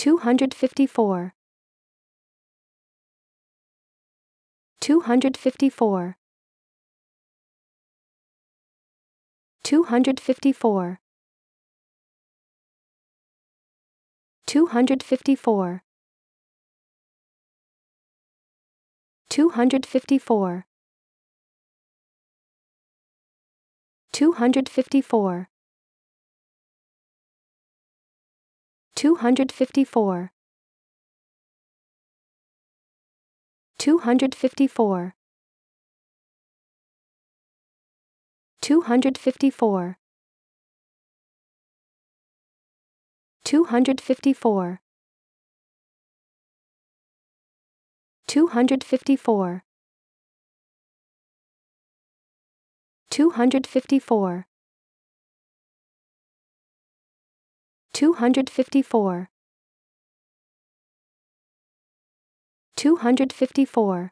254 254 254 254 254 254 254 254 254 254 254 254 254 254